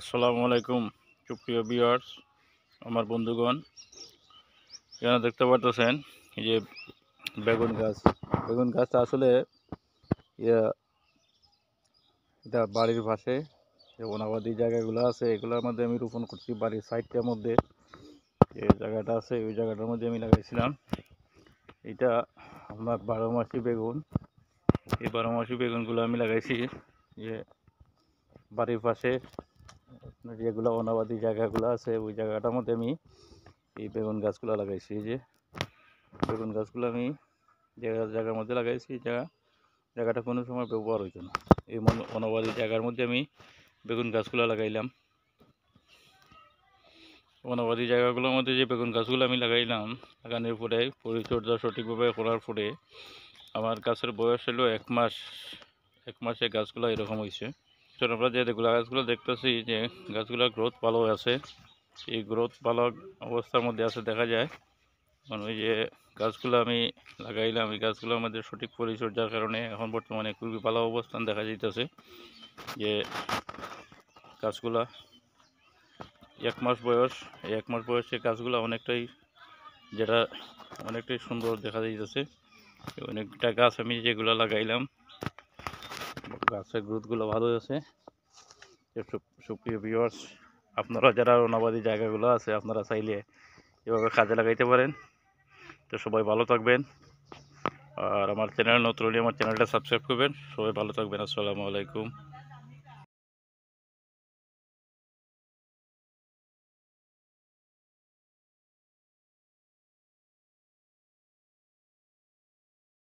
আসসালামু আলাইকুম সুপ্রিয় বিয়ার্স আমার বন্ধুগণ এখানে দেখতে পারতেছেন যে বেগুন গাছ বেগুন গাছটা আসলে এটা বাড়ির পাশে যে বনাবাদি জায়গাগুলো আছে এগুলোর মধ্যে আমি রোপণ করছি বাড়ির সাইডটার মধ্যে যে জায়গাটা আছে ওই জায়গাটার মধ্যে আমি লাগাইছিলাম এটা আমার বারো মাসি বেগুন এই বারো মাসি বেগুনগুলো আমি লাগাইছি যে বাড়ির পাশে আপনার যেগুলো অনাবাদী জায়গাগুলো আছে ওই জায়গাটার মধ্যে আমি এই বেগুন গাছগুলো লাগাইছি এই যে বেগুন গাছগুলো আমি জায়গা জায়গার মধ্যে লাগাইছি জায়গা জায়গাটা কোনো সময় ব্যবহার হইতো না এই অনাবাদি জায়গার মধ্যে আমি বেগুন গাছগুলো লাগাইলাম অনাবাদি জায়গাগুলোর মধ্যে যে বেগুন গাছগুলো আমি লাগাইলাম লাগানোর পরে পরিচর্যা সঠিকভাবে করার পরে আমার গাছের বয়স হলো এক মাস এক মাসে গাছগুলো এরকম হয়েছে তো আমরা যে গাছগুলো দেখতেছি যে গাছগুলোর গ্রোথ ভালো আছে এই গ্রোথ ভালো অবস্থার মধ্যে আছে দেখা যায় মানে ওই যে গাছগুলো আমি লাগাইলাম এই গাছগুলো আমাদের সঠিক পরিচর্যার কারণে এখন বর্তমানে খুবই ভালো অবস্থান দেখা যাইতেছে যে গাছগুলা এক মাস বয়স এক মাস বয়সে গাছগুলো অনেকটাই যেটা অনেকটাই সুন্দর দেখা যাইতেছে অনেকটা গাছ আমি যেগুলো লাগাইলাম গাছের গ্রোথগুলো ভালো আছে সুপ্রিয় ভিউয়ার্স আপনারা যারা অনাবাদী জায়গাগুলো আছে আপনারা চাইলে এভাবে কাজে লাগাইতে পারেন তো সবাই ভালো থাকবেন আর আমার চ্যানেল নতুন আমার চ্যানেলটা সাবস্ক্রাইব করবেন সবাই ভালো থাকবেন আসসালামু আলাইকুম